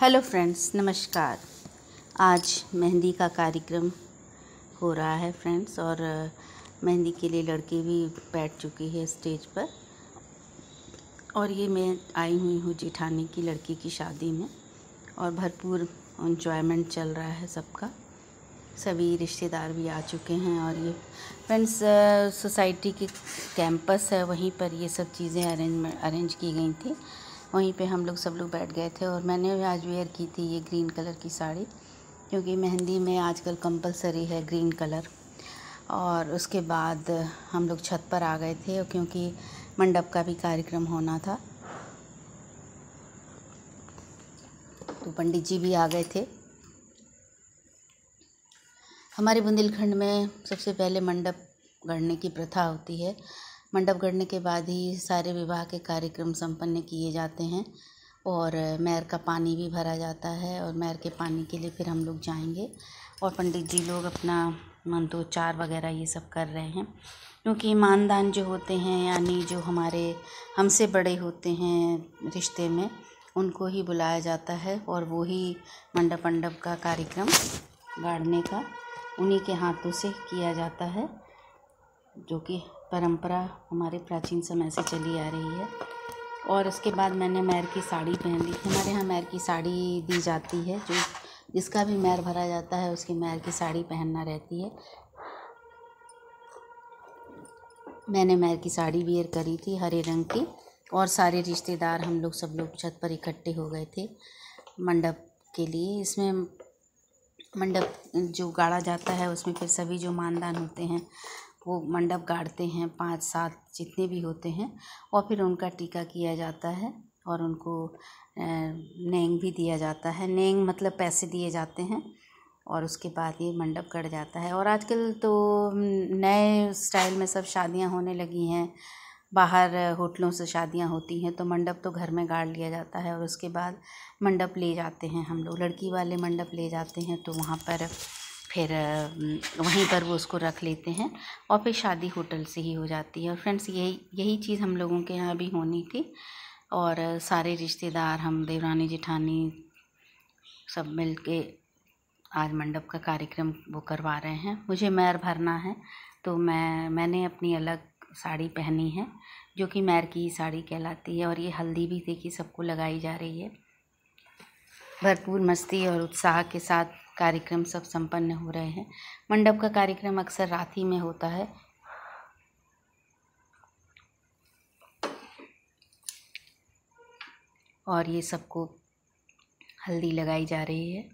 hello friends नमस्कार आज मेहंदी का कार्यक्रम हो रहा है फ्रेंड्स और मेहंदी के लिए लड़की भी बैठ चुकी है स्टेज पर और ये मैं आई हुई हूँ जेठानी की लड़की की शादी में और भरपूर इन्जॉयमेंट चल रहा है सबका सभी रिश्तेदार भी आ चुके हैं और ये फ्रेंड्स सोसाइटी के कैंपस है वहीं पर ये सब चीज़ें अरेंज अरेंज की गई थी वहीं पे हम लोग सब लोग बैठ गए थे और मैंने आज वेयर की थी ये ग्रीन कलर की साड़ी क्योंकि मेहंदी में आजकल कंपलसरी है ग्रीन कलर और उसके बाद हम लोग छत पर आ गए थे क्योंकि मंडप का भी कार्यक्रम होना था तो पंडित जी भी आ गए थे हमारे बुंदेलखंड में सबसे पहले मंडप गढ़ने की प्रथा होती है मंडप गढ़ने के बाद ही सारे विवाह के कार्यक्रम संपन्न किए जाते हैं और मैर का पानी भी भरा जाता है और मैर के पानी के लिए फिर हम लोग जाएंगे और पंडित जी लोग अपना मंत्रोच्चार वगैरह ये सब कर रहे हैं क्योंकि ईमानदान जो होते हैं यानी जो हमारे हमसे बड़े होते हैं रिश्ते में उनको ही बुलाया जाता है और वो ही मंडप मंडप का कार्यक्रम गाड़ने का उन्हीं के हाथों से किया जाता है जो कि परंपरा हमारे प्राचीन समय से चली आ रही है और उसके बाद मैंने मैर की साड़ी पहन ली हमारे यहाँ मैर की साड़ी दी जाती है जो जिसका भी मैर भरा जाता है उसकी मैर की साड़ी पहनना रहती है मैंने मैर की साड़ी वियर करी थी हरे रंग की और सारे रिश्तेदार हम लोग सब लोग छत पर इकट्ठे हो गए थे मंडप के लिए इसमें मंडप जो गाड़ा जाता है उसमें फिर सभी जो मानदान होते हैं वो मंडप गाड़ते हैं पाँच सात जितने भी होते हैं और फिर उनका टीका किया जाता है और उनको नेंग भी दिया जाता है नेंग मतलब पैसे दिए जाते हैं और उसके बाद ये मंडप कट जाता है और आजकल तो नए स्टाइल में सब शादियां होने लगी हैं बाहर होटलों से शादियां होती हैं तो मंडप तो घर में गाड़ लिया जाता है और उसके बाद मंडप ले जाते हैं हम लोग लड़की वाले मंडप ले जाते हैं तो वहाँ पर फिर वहीं पर वो उसको रख लेते हैं और फिर शादी होटल से ही हो जाती है और फ्रेंड्स यही यही चीज़ हम लोगों के यहाँ भी होनी थी और सारे रिश्तेदार हम देवरानी जेठानी सब मिल के आज मंडप का कार्यक्रम वो करवा रहे हैं मुझे मैर भरना है तो मैं मैंने अपनी अलग साड़ी पहनी है जो कि मैर की साड़ी कहलाती है और ये हल्दी भी देखिए सबको लगाई जा रही है भरपूर मस्ती और उत्साह के साथ कार्यक्रम सब संपन्न हो रहे हैं मंडप का कार्यक्रम अक्सर रात ही में होता है और ये सबको हल्दी लगाई जा रही है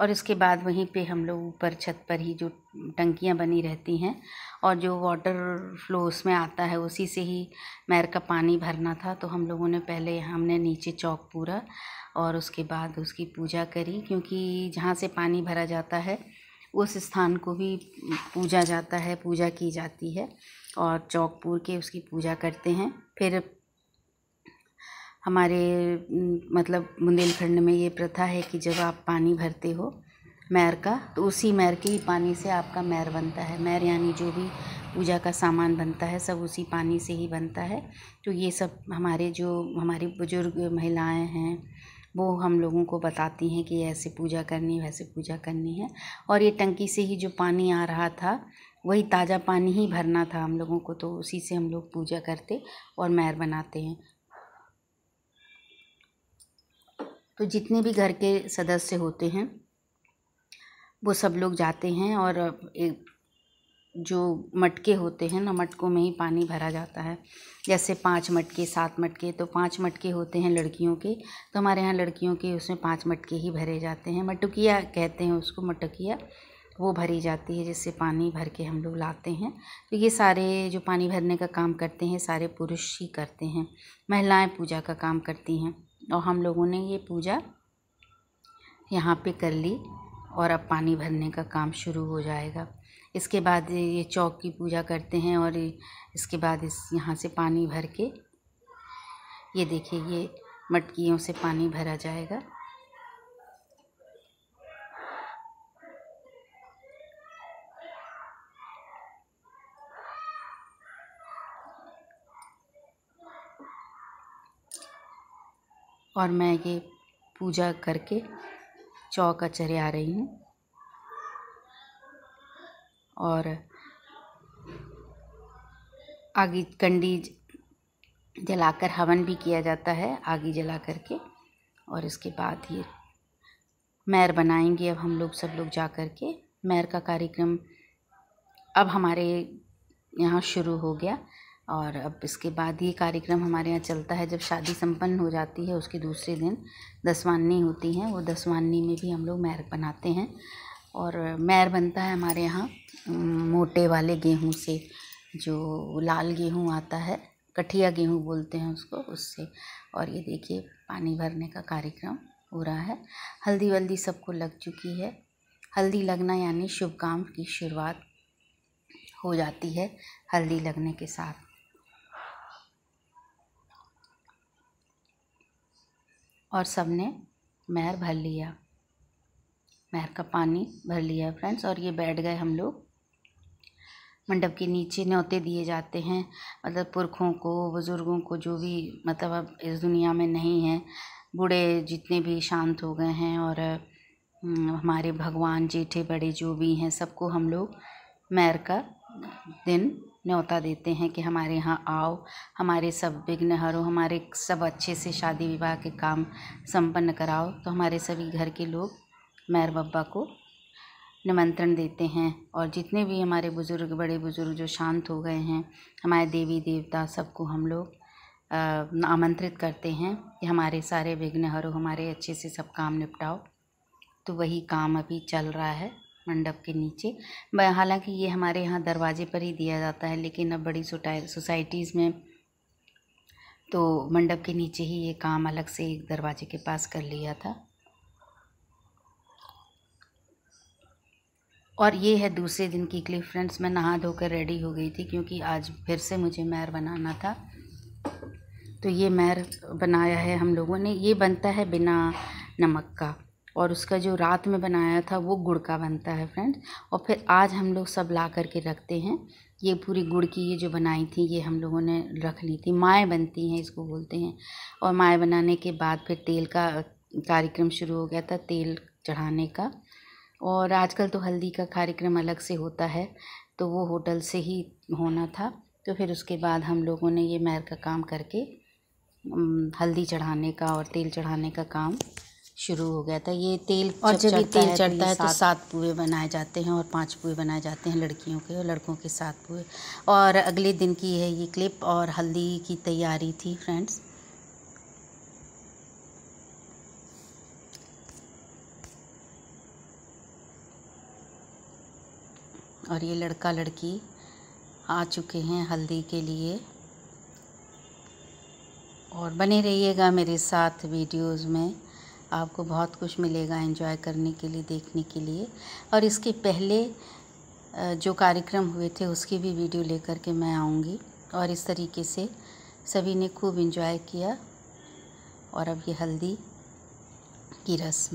और इसके बाद वहीं पे हम लोग ऊपर छत पर ही जो टंकियाँ बनी रहती हैं और जो वाटर फ्लो उसमें आता है उसी से ही मैर का पानी भरना था तो हम लोगों ने पहले हमने नीचे चौक पूरा और उसके बाद उसकी पूजा करी क्योंकि जहाँ से पानी भरा जाता है उस स्थान को भी पूजा जाता है पूजा की जाती है और चौक पूर के उसकी पूजा करते हैं फिर हमारे मतलब बुंदेलखंड में ये प्रथा है कि जब आप पानी भरते हो मैर का तो उसी मैर के ही पानी से आपका मैर बनता है मैर यानी जो भी पूजा का सामान बनता है सब उसी पानी से ही बनता है तो ये सब हमारे जो हमारी बुज़ुर्ग महिलाएं हैं वो हम लोगों को बताती हैं कि ऐसे पूजा करनी वैसे पूजा करनी है और ये टंकी से ही जो पानी आ रहा था वही ताज़ा पानी ही भरना था हम लोगों को तो उसी से हम लोग पूजा करते और मैर बनाते हैं तो जितने भी घर के सदस्य होते हैं वो सब लोग जाते हैं और एक जो मटके होते हैं ना मटकों में ही पानी भरा जाता है जैसे पांच मटके सात मटके तो पांच मटके होते हैं लड़कियों के तो हमारे यहाँ लड़कियों के उसमें पांच मटके ही भरे जाते हैं मटकिया कहते हैं उसको मटकिया वो भरी जाती है जिससे पानी भर के हम लोग लाते हैं तो ये सारे जो पानी भरने का काम करते हैं सारे पुरुष ही करते हैं महिलाएं पूजा का काम करती हैं और हम लोगों ने ये पूजा यहाँ पे कर ली और अब पानी भरने का काम शुरू हो जाएगा इसके बाद ये चौक की पूजा करते हैं और इसके बाद इस यहाँ से पानी भर के ये देखिए ये मटकियों से पानी भरा जाएगा और मैं ये पूजा करके चौक अचरे आ रही हूँ और आगे कंडी जलाकर हवन भी किया जाता है आगे जला करके और इसके बाद ये मैर बनाएंगे अब हम लोग सब लोग जा कर के मैर का कार्यक्रम अब हमारे यहाँ शुरू हो गया और अब इसके बाद ये कार्यक्रम हमारे यहाँ चलता है जब शादी संपन्न हो जाती है उसके दूसरे दिन दसवानी होती हैं वो दसवानी में भी हम लोग मैर बनाते हैं और मैर बनता है हमारे यहाँ मोटे वाले गेहूँ से जो लाल गेहूँ आता है कठिया गेहूँ बोलते हैं उसको उससे और ये देखिए पानी भरने का कार्यक्रम हो रहा है हल्दी वल्दी सबको लग चुकी है हल्दी लगना यानी शुभ काम की शुरुआत हो जाती है हल्दी लगने के साथ और सबने महर भर लिया महर का पानी भर लिया फ्रेंड्स और ये बैठ गए हम लोग मंडप के नीचे न्योते दिए जाते हैं मतलब पुरखों को बुज़ुर्गों को जो भी मतलब अब इस दुनिया में नहीं है बूढ़े जितने भी शांत हो गए हैं और हम्म, हमारे भगवान जेठे बड़े जो भी हैं सबको हम लोग मैर का दिन न्योता देते हैं कि हमारे यहाँ आओ हमारे सब विघ्न हरो हमारे सब अच्छे से शादी विवाह के काम संपन्न कराओ तो हमारे सभी घर के लोग मैर बब्बा को निमंत्रण देते हैं और जितने भी हमारे बुज़ुर्ग बड़े बुज़ुर्ग जो शांत हो गए हैं हमारे देवी देवता सबको हम लोग आमंत्रित करते हैं कि हमारे सारे विघ्न हरो हमारे अच्छे से सब काम निपटाओ तो वही काम अभी चल रहा है मंडप के नीचे हालांकि ये हमारे यहाँ दरवाजे पर ही दिया जाता है लेकिन अब बड़ी सोसाइटीज़ में तो मंडप के नीचे ही ये काम अलग से एक दरवाजे के पास कर लिया था और ये है दूसरे दिन की क्लिप फ्रेंड्स मैं नहा धोकर रेडी हो गई थी क्योंकि आज फिर से मुझे मैर बनाना था तो ये मैर बनाया है हम लोगों ने ये बनता है बिना नमक का और उसका जो रात में बनाया था वो गुड़ का बनता है फ्रेंड्स और फिर आज हम लोग सब ला कर के रखते हैं ये पूरी गुड़ की ये जो बनाई थी ये हम लोगों ने रख ली थी माएँ बनती हैं इसको बोलते हैं और माएँ बनाने के बाद फिर तेल का कार्यक्रम शुरू हो गया था तेल चढ़ाने का और आजकल तो हल्दी का कार्यक्रम अलग से होता है तो वो होटल से ही होना था तो फिर उसके बाद हम लोगों ने ये मैर का काम करके हम्म, हल्दी चढ़ाने का और तेल चढ़ाने का काम शुरू हो गया था ये तेल और जब, भी ये तेल चढ़ता है तो, तो सात पुए बनाए जाते हैं और पांच पुए बनाए जाते हैं लड़कियों के और लड़कों के सात पुए और अगले दिन की है ये क्लिप और हल्दी की तैयारी थी फ्रेंड्स और ये लड़का लड़की आ चुके हैं हल्दी के लिए और बने रहिएगा मेरे साथ वीडियोज़ में आपको बहुत कुछ मिलेगा एंजॉय करने के लिए देखने के लिए और इसके पहले जो कार्यक्रम हुए थे उसकी भी वीडियो लेकर के मैं आऊँगी और इस तरीके से सभी ने खूब इंजॉय किया और अब ये हल्दी की रस्म